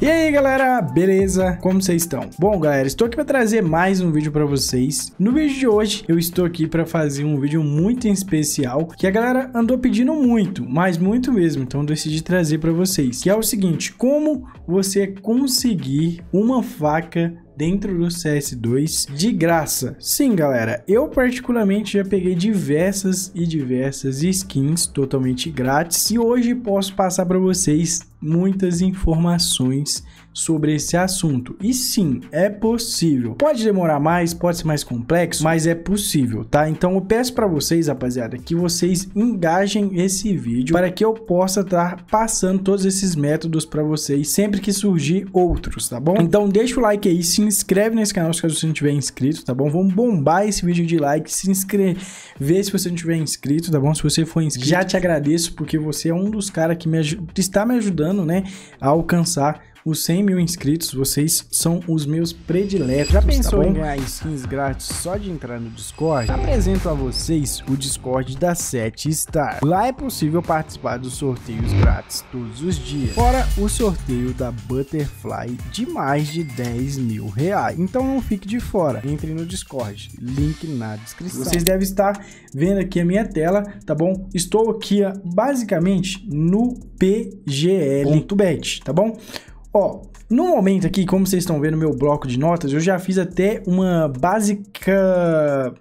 E aí galera, beleza? Como vocês estão? Bom galera, estou aqui para trazer mais um vídeo para vocês. No vídeo de hoje eu estou aqui para fazer um vídeo muito especial que a galera andou pedindo muito, mas muito mesmo, então decidi trazer para vocês, que é o seguinte, como você conseguir uma faca dentro do CS2 de graça. Sim, galera, eu particularmente já peguei diversas e diversas skins totalmente grátis e hoje posso passar para vocês muitas informações sobre esse assunto. E sim, é possível. Pode demorar mais, pode ser mais complexo, mas é possível, tá? Então eu peço para vocês, rapaziada, que vocês engajem esse vídeo para que eu possa estar tá passando todos esses métodos para vocês sempre que surgir outros, tá bom? Então deixa o like aí, se inscreve nesse canal se você não tiver inscrito, tá bom? Vamos bombar esse vídeo de like, se inscrever se você não tiver inscrito, tá bom? Se você for inscrito, já te agradeço porque você é um dos caras que me está me ajudando, né, a alcançar os 100 mil inscritos, vocês são os meus prediletos. Já tá pensou tá em ganhar skins grátis só de entrar no Discord? Apresento a vocês o Discord da 7 Star. Lá é possível participar dos sorteios grátis todos os dias. Fora o sorteio da Butterfly de mais de 10 mil reais. Então não fique de fora. Entre no Discord. Link na descrição. Vocês devem estar vendo aqui a minha tela, tá bom? Estou aqui basicamente no pgl.bet, tá bom? Ó, no momento aqui, como vocês estão vendo meu bloco de notas, eu já fiz até uma básica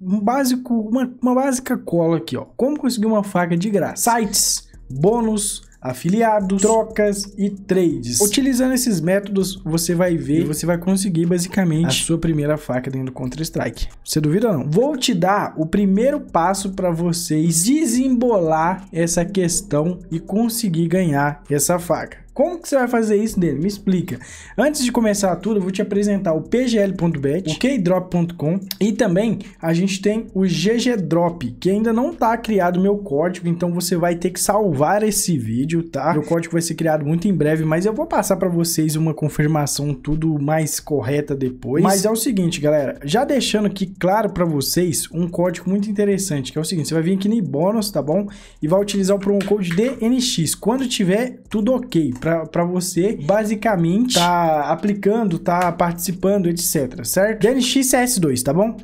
um básico, uma, uma básica cola aqui, ó. Como conseguir uma faca de graça? Sites, bônus, afiliados, trocas e trades. Utilizando esses métodos, você vai ver e você vai conseguir basicamente a sua primeira faca dentro do Counter-Strike. Você duvida ou não? Vou te dar o primeiro passo para vocês desembolar essa questão e conseguir ganhar essa faca. Como que você vai fazer isso dele? Me explica. Antes de começar tudo, eu vou te apresentar o pgl.bet, o keydrop.com e também a gente tem o ggdrop, que ainda não está criado meu código, então você vai ter que salvar esse vídeo, tá? Meu código vai ser criado muito em breve, mas eu vou passar para vocês uma confirmação tudo mais correta depois. Mas é o seguinte, galera, já deixando aqui claro para vocês um código muito interessante, que é o seguinte, você vai vir aqui no bônus, tá bom? E vai utilizar o promo code DNX. Quando tiver tudo OK, para você basicamente tá aplicando, tá participando, etc, certo? DNXCS2, tá bom?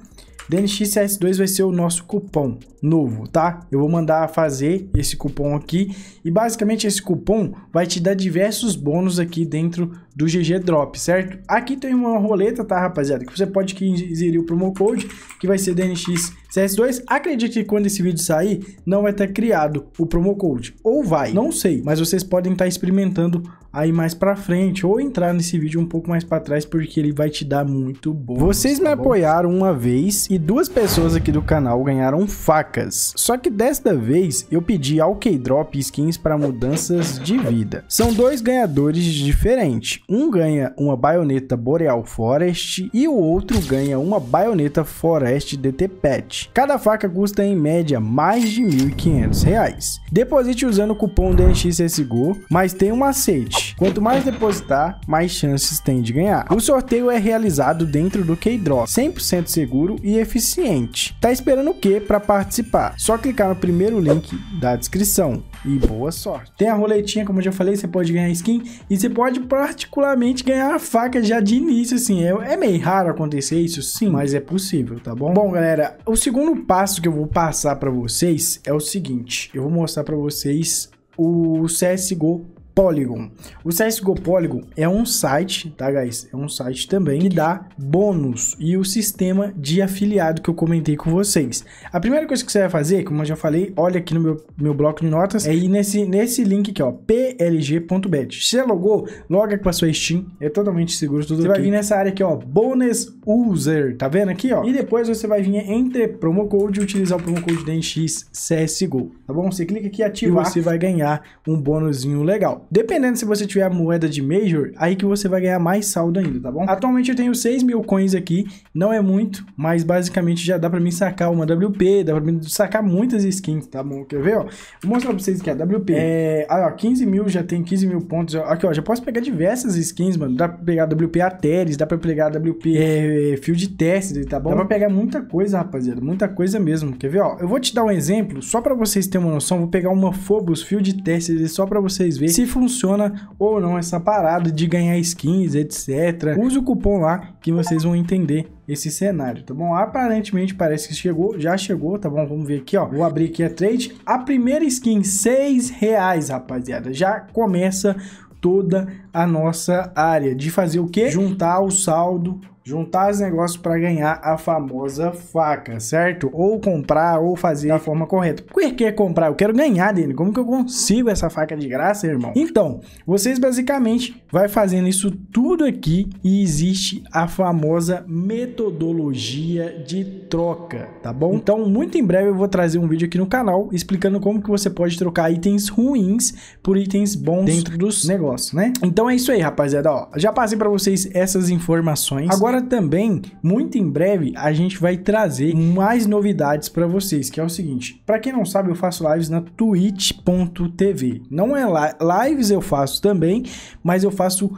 DNXCS2 vai ser o nosso cupom novo, tá? Eu vou mandar fazer esse cupom aqui e basicamente esse cupom vai te dar diversos bônus aqui dentro do GG Drop, certo? Aqui tem uma roleta, tá, rapaziada? Que você pode inserir o promo code, que vai ser DNX CS2. Acredito que quando esse vídeo sair, não vai ter criado o promo code. Ou vai, não sei. Mas vocês podem estar tá experimentando aí mais pra frente, ou entrar nesse vídeo um pouco mais pra trás, porque ele vai te dar muito bom. Vocês tá me bom? apoiaram uma vez e duas pessoas aqui do canal ganharam facas. Só que desta vez eu pedi ao K-Drop skins para mudanças de vida. São dois ganhadores diferentes. Um ganha uma baioneta Boreal Forest e o outro ganha uma baioneta Forest DT Pet. Cada faca custa em média mais de R$ 1.500. Deposite usando o cupom DNXSGO, mas tem um macete. Quanto mais depositar, mais chances tem de ganhar. O sorteio é realizado dentro do Keydrop, 100% seguro e eficiente. Tá esperando o que para participar? Só clicar no primeiro link da descrição. E boa sorte. Tem a roletinha, como eu já falei, você pode ganhar skin e você pode particularmente ganhar a faca já de início, assim. É, é meio raro acontecer isso, sim, mas é possível, tá bom? Bom, galera, o segundo passo que eu vou passar para vocês é o seguinte. Eu vou mostrar para vocês o CSGO Polygon. O CSGO Polygon é um site, tá, guys? É um site também que dá bônus e o sistema de afiliado que eu comentei com vocês. A primeira coisa que você vai fazer, como eu já falei, olha aqui no meu, meu bloco de notas, é ir nesse, nesse link aqui, ó, plg.bet. Você logou, loga com a sua Steam, é totalmente seguro tudo Você aqui. vai vir nessa área aqui, ó, bonus user, tá vendo aqui, ó? E depois você vai vir entre promo code e utilizar o promo code DNX CSGO, tá bom? Você clica aqui ativa e você vai ganhar um bônusinho legal. Dependendo se você tiver a moeda de Major, aí que você vai ganhar mais saldo ainda, tá bom? Atualmente eu tenho 6 mil coins aqui, não é muito, mas basicamente já dá pra mim sacar uma WP, dá pra mim sacar muitas skins, tá bom? Quer ver, ó? Vou mostrar pra vocês que a WP é... aí, ó, 15 mil, já tem 15 mil pontos. Aqui, ó, já posso pegar diversas skins, mano. Dá pra pegar WP Ateris, dá pra pegar WP é, Field Test, tá bom? Dá pra pegar muita coisa, rapaziada, muita coisa mesmo. Quer ver, ó? Eu vou te dar um exemplo, só pra vocês terem uma noção, vou pegar uma Phobos Field Test só pra vocês verem. Se for funciona ou não essa parada de ganhar skins, etc. Use o cupom lá que vocês vão entender esse cenário, tá bom? Aparentemente parece que chegou, já chegou, tá bom? Vamos ver aqui, ó. Vou abrir aqui a trade. A primeira skin, seis reais, rapaziada. Já começa toda a nossa área de fazer o quê? Juntar o saldo juntar os negócios para ganhar a famosa faca, certo? Ou comprar ou fazer da forma correta. Por que comprar? Eu quero ganhar dele. Como que eu consigo essa faca de graça, irmão? Então, vocês basicamente vai fazendo isso tudo aqui e existe a famosa metodologia de troca, tá bom? Então, muito em breve eu vou trazer um vídeo aqui no canal explicando como que você pode trocar itens ruins por itens bons dentro dos negócios, né? Então é isso aí, rapaziada, ó. Já passei para vocês essas informações. Agora Agora também, muito em breve, a gente vai trazer mais novidades para vocês, que é o seguinte. Para quem não sabe, eu faço lives na twitch.tv. Não é li lives eu faço também, mas eu faço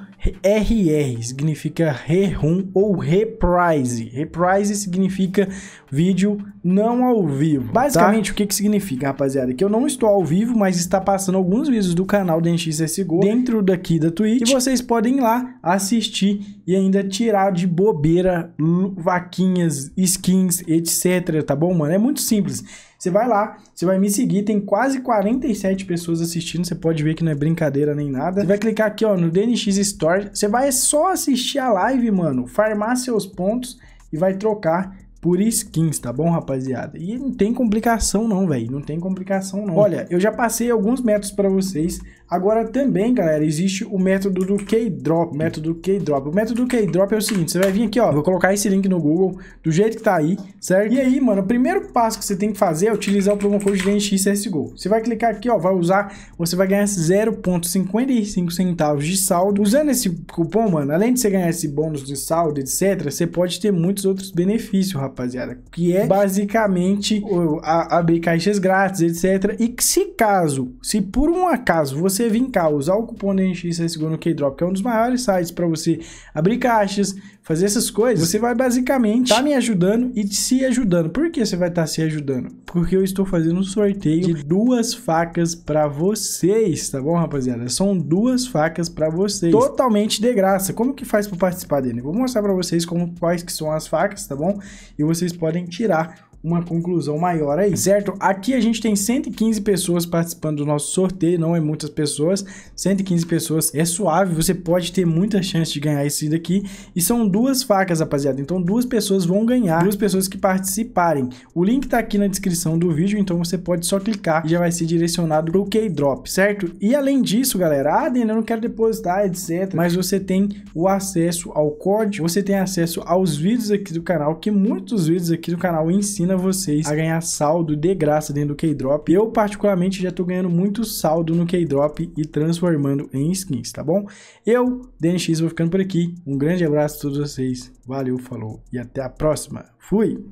RR, significa rerun ou reprise. Reprise significa vídeo não ao vivo. Tá? Basicamente, tá? o que, que significa, rapaziada? Que eu não estou ao vivo, mas está passando alguns vídeos do canal DNXSGO dentro daqui da Twitch. E vocês podem ir lá assistir e ainda tirar de boa bobeira, vaquinhas, skins, etc, tá bom, mano? É muito simples. Você vai lá, você vai me seguir, tem quase 47 pessoas assistindo, você pode ver que não é brincadeira nem nada. Você vai clicar aqui, ó, no DNX Store, você vai só assistir a live, mano, farmar seus pontos e vai trocar por skins, tá bom, rapaziada? E não tem complicação não, velho, não tem complicação não. Olha, eu já passei alguns métodos para vocês, Agora também, galera, existe o método do K-Drop, método K-Drop. O método K-Drop é o seguinte, você vai vir aqui, ó, vou colocar esse link no Google, do jeito que tá aí, certo? E aí, mano, o primeiro passo que você tem que fazer é utilizar o promo code DNXCSGO. Você vai clicar aqui, ó, vai usar, você vai ganhar 0,55 centavos de saldo. Usando esse cupom, mano, além de você ganhar esse bônus de saldo, etc, você pode ter muitos outros benefícios, rapaziada, que é basicamente a, abrir caixas grátis, etc. E se caso, se por um acaso você você vincar, usar o cupom DNXRSGO no Keydrop, que é um dos maiores sites para você abrir caixas, fazer essas coisas, você vai basicamente tá me ajudando e se ajudando. Por que você vai estar tá se ajudando? Porque eu estou fazendo um sorteio de duas facas para vocês, tá bom, rapaziada? São duas facas para vocês, totalmente de graça. Como que faz para participar dele? Vou mostrar para vocês como quais que são as facas, tá bom? E vocês podem tirar uma conclusão maior aí, certo? Aqui a gente tem 115 pessoas participando do nosso sorteio, não é muitas pessoas, 115 pessoas é suave, você pode ter muita chance de ganhar esse daqui, e são duas facas, rapaziada, então duas pessoas vão ganhar, duas pessoas que participarem. O link tá aqui na descrição do vídeo, então você pode só clicar e já vai ser direcionado pro K-Drop, certo? E além disso, galera, ah, eu não quero depositar, etc, mas você tem o acesso ao código, você tem acesso aos vídeos aqui do canal, que muitos vídeos aqui do canal ensinam ensina vocês a ganhar saldo de graça dentro do Keydrop. Eu, particularmente, já estou ganhando muito saldo no Keydrop e transformando em skins, tá bom? Eu, DNX, vou ficando por aqui. Um grande abraço a todos vocês. Valeu, falou e até a próxima. Fui!